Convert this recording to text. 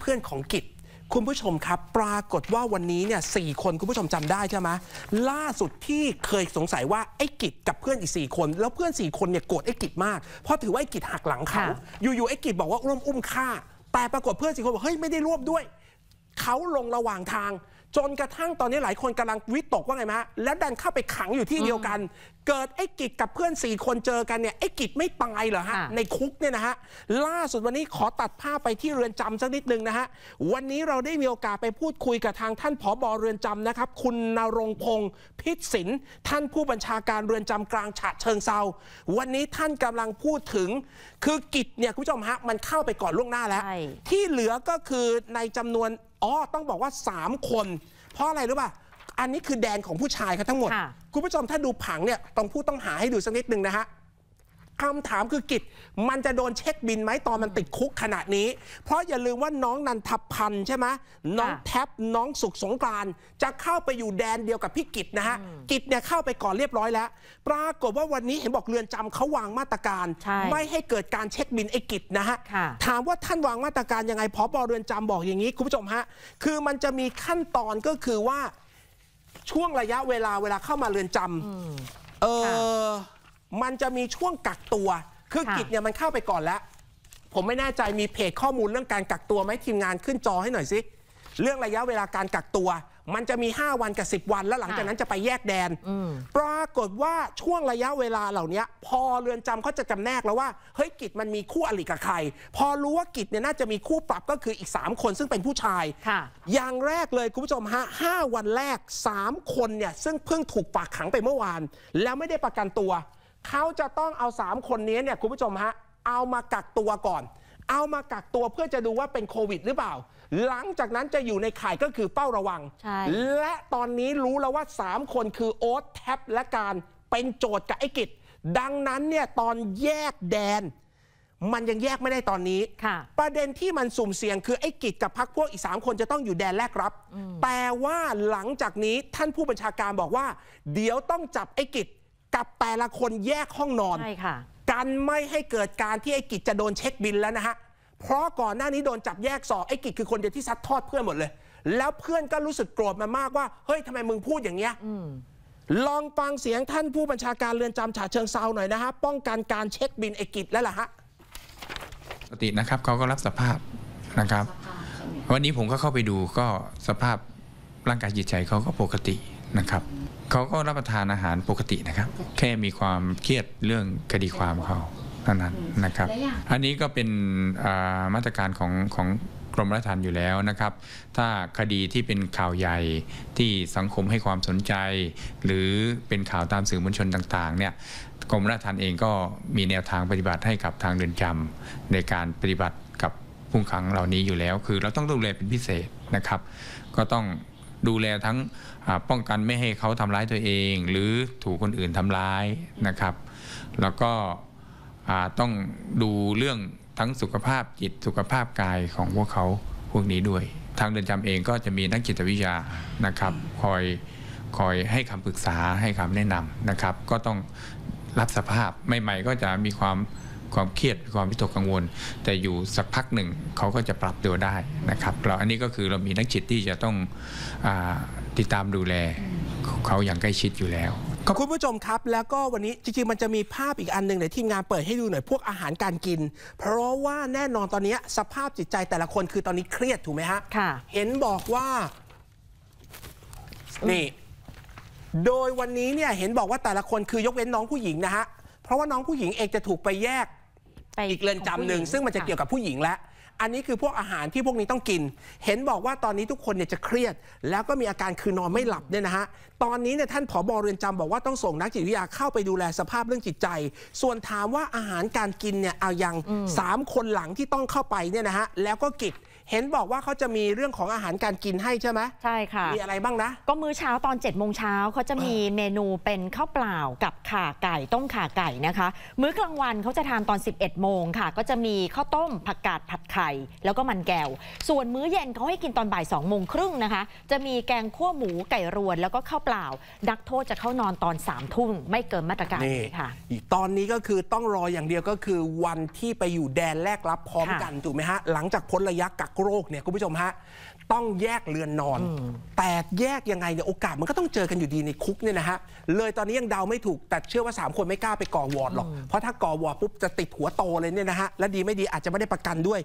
เพื่อน ๆของกิจคุณผู้ชมครับ ปรากฏว่าวันนี้เนี่ยสี่คนคุณผู้ชมจำได้ใช่ไหมล่าสุดที่เคยสงสัยว่าไอ้กิจกับเพื่อนอีกสี่คน แล้วเพื่อนสี่คนเนี่ยโกรธไอ้กิจมาก เพราะถือว่าไอ้กิจหักหลังเขาอยู่ๆไอ้กิจบอกว่าร่วมอุ้มฆ่าแต่ปรากฏเพื่อนสี่คนบอกเฮ้ยไม่ได้ร่วมด้วยเขาลงระหว่างทางจนกระทั่งตอนนี้หลายคนกำลังวิตกว่าไงมะ แล้วดันเข้าไปขังอยู่ที่เดียวกัน เกิดไอ้กิจกับเพื่อน4คนเจอกันเนี่ยไอ้กิจไม่ตายเหรอฮะในคุกเนี่ยนะฮะล่าสุดวันนี้ขอตัดภาพไปที่เรือนจำสักนิดนึงนะฮะวันนี้เราได้มีโอกาสไปพูดคุยกับทางท่านผอบอเรือนจำนะครับ คุณนรงพงศ์พิศินท่านผู้บัญชาการเรือนจำกลางฉะเชิงเซาวันนี้ท่านกำลังพูดถึง คือกิจเนี่ยคุณผู้ชมฮะมันเข้าไปก่อนล่วงหน้าแล้วที่เหลือก็คือในจำนวนอ๋อ ต้องบอกว่า 3 คน เพราะอะไรรู้ป่ะ อันนี้คือแดนของผู้ชายครับทั้งหมด คุณผู้ชมถ้าดูผังเนี่ย ต้องผู้ต้องหาให้ดูสักนิดนึงนะฮะคำถามคือกิจ มันจะโดนเช็คบินไหมตอนมันติดคุกขนาดนี้ เพราะอย่าลืมว่าน้องนันทพันธ์ใช่ไหมน้องแท็บน้องสุขสงกรานจะเข้าไปอยู่แดนเดียวกับพี่กิจนะฮะ กิจเนี่ยเข้าไปก่อนเรียบร้อยแล้วปรากฏว่าวันนี้เห็นบอกเรือนจำเขาวางมาตรการ ไม่ให้เกิดการเช็คบินไอ้กิจนะฮะถามว่าท่านวางมาตรการยังไงพอบอเรือนจำบอกอย่างนี้ คุณผู้ชมฮะคือมันจะมีขั้นตอนก็คือว่าช่วงระยะเวลาเวลาเข้ามาเรือนจำเออมันจะมีช่วงกักตัว คือกิจเนี่ยมันเข้าไปก่อนแล้ว ผมไม่แน่ใจ มีเพจข้อมูลเรื่องการกักตัวไหมทีมงานขึ้นจอให้หน่อยสิ เรื่องระยะเวลาการกักตัว มันจะมี5วันกับ10วัน แล้วหลังจากนั้นจะไปแยกแดนปรากฏว่าช่วงระยะเวลาเหล่านี้พอเรือนจำเขาจะจำแนกแล้วว่า เฮ้ย กิจมันมีคู่อริกับใคร พอรู้ว่ากิจเนี่ยน่าจะมีคู่ปรับก็คืออีก3คน ซึ่งเป็นผู้ชายอย่างแรกเลยคุณผู้ชมฮะ5วันแรก3คนเนี่ย ซึ่งเพิ่งถูกฝากขังไปเมื่อวาน แล้วไม่ได้ประกันตัวเขาจะต้องเอา 3 คนนี้เนี่ยคุณผู้ชมฮะ เอามากักตัวก่อน เอามากักตัวเพื่อจะดูว่าเป็นโควิดหรือเปล่า หลังจากนั้นจะอยู่ในข่ายก็คือเป้าระวังและตอนนี้รู้แล้วว่า 3 คนคือโอ๊ตแท็บและการเป็นโจทย์กับไอ้กิจ ดังนั้นเนี่ย ตอนแยกแดน มันยังแยกไม่ได้ตอนนี้ประเด็นที่มันสุ่มเสี่ยงคือไอ้กิจกับพักพวกอีกสามคนจะต้องอยู่แดนแรกรับแต่ว่าหลังจากนี้ท่านผู้บัญชาการบอกว่า เดี๋ยวต้องจับไอ้กิจกับแต่ละคนแยกห้องนอนใช่ค่ะกันไม่ให้เกิดการที่ไอ้กิจจะโดนเช็คบินแล้วนะฮะ เพราะก่อนหน้านี้โดนจับแยกสอบไอ้กิจคือคนเดียวที่ซัดทอดเพื่อนหมดเลย แล้วเพื่อนก็รู้สึกโกรธมามากว่าเฮ้ยทำไมมึงพูดอย่างเงี้ยลองฟังเสียงท่านผู้บัญชาการเรือนจำฉะเชิงเซาหน่อยนะฮะป้องกันการเช็คบินไอ้กิจแล้วล่ะฮะปกตินะครับเขาก็รับสภาพนะครับวันนี้ผมก็เข้าไปดูก็สภาพร่างกายจิตใจเขาก็ปกตินะครับเขาก็รับประทานอาหารปกตินะครับ แค่มีความเครียดเรื่องคดีความเขาเท่านั้นนะครับอันนี้ก็เป็นมาตรการของของกรมราชทัณฑ์อยู่แล้วนะครับ ถ้าคดีที่เป็นข่าวใหญ่ที่สังคมให้ความสนใจ หรือเป็นข่าวตามสื่อมวลชนต่าง ๆ เนี่ย กรมราชทัณฑ์เองก็มีแนวทางปฏิบัติให้กับทางเรือนจำในการปฏิบัติกับผู้ขังเหล่านี้อยู่แล้ว คือ เราต้องดูแลเป็นพิเศษนะครับ ก็ต้องดูแลทั้งป้องกันไม่ให้เขาทำร้ายตัวเอง หรือถูกคนอื่นทำร้ายนะครับ แล้วก็ต้องดูเรื่องทั้งสุขภาพจิต สุขภาพกายของพวกเขาพวกนี้ด้วย ทางเดินจำเองก็จะมีนักจิตวิทยานะครับคอยคอยให้คำปรึกษาให้คำแนะนำนะครับ ก็ต้องรับสภาพใหม่ๆก็จะมีความความเครียด ความวิตกกังวล แต่อยู่สักพักหนึ่ง เขาก็จะปรับตัวได้นะครับเราอันนี้ก็คือเรามีนักจิตที่จะต้องอติดตามดูแล เขาอย่างใกล้ชิดอยู่แล้ว ขอบคุณผู้ชมครับ แล้วก็วันนี้จริงๆมันจะมีภาพอีกอันหนึ่งเดี๋ยวทีมงานเปิดให้ดูหน่อย พวกอาหารการกิน เพราะว่าแน่นอนตอนนี้สภาพจิตใจแต่ละคนคือตอนนี้เครียดถูกไหมฮะค่ะเห็นบอกว่านี่โดยวันนี้เนี่ยเห็นบอกว่าแต่ละคนคือยกเว้นน้องผู้หญิงนะฮะเพราะว่าน้องผู้หญิงเองจะถูกไปแยกอีกเรือนจำหนึ่งซึ่งมันจะเกี่ยวกับผู้หญิงและ อันนี้คือพวกอาหารที่พวกนี้ต้องกิน เห็นบอกว่าตอนนี้ทุกคนเนี่ยจะเครียด แล้วก็มีอาการคือนอนไม่หลับเนี่ยนะฮะ ตอนนี้เนี่ยท่านผอบอเรือนจำบอกว่าต้องส่งนักจิตวิทยาเข้าไปดูแลสภาพเรื่องจิตใจ ส่วนถามว่าอาหารการกินเนี่ยเอายัง3 คนหลังที่ต้องเข้าไปเนี่ยนะฮะ แล้วก็กิจเห็นบอกว่าเขาจะมีเรื่องของอาหารการกินให้ใช่ไหมใช่ค่ะ มีอะไรบ้างนะ ก็มื้อเช้าตอน7จ็ดโมงเช้าเขาจะมีเมนูเป็น ข้าวเปล่ากับข่าไก่ต้มข่าไก่นะคะ มื้อกลางวันเขาจะทานตอน 11บเอ็ดโมงค่ะ ก็จะมีข้าวต้มผักกาดผัดไข่แล้วก็มันแก้วส่วนมื้อเย็นเขาให้กินตอนบ่าย2องโมงครึ่งนะคะ จะมีแกงขั่วหมูไก่รวน แล้วก็ข้าวเปล่านักโทษจะเข้านอนตอน3ามทุ่มไม่เกินมาตรการนี่ค่ะตอนนี้ก็คือต้องรออย่างเดียวก็คือวันที่ไปอยู่แดนแรกรับพร้อมกันถูกไหมฮะหลังจากพ้นระยะกักโรคเนี่ยคุณผู้ชมฮะต้องแยกเรือนนอน แตกแยกยังไงเนี่ยโอกาสมันก็ต้องเจอกันอยู่ดีในคุกเนี่ยนะฮะเลยตอนนี้ยังเดาไม่ถูก แต่เชื่อว่า 3 คนไม่กล้าไปก่อวอร์ดหรอก เพราะถ้าก่อวอร์ดปุ๊บจะติดหัวโตเลยเนี่ยนะฮะ และดีไม่ดีอาจจะไม่ได้ประกันด้วย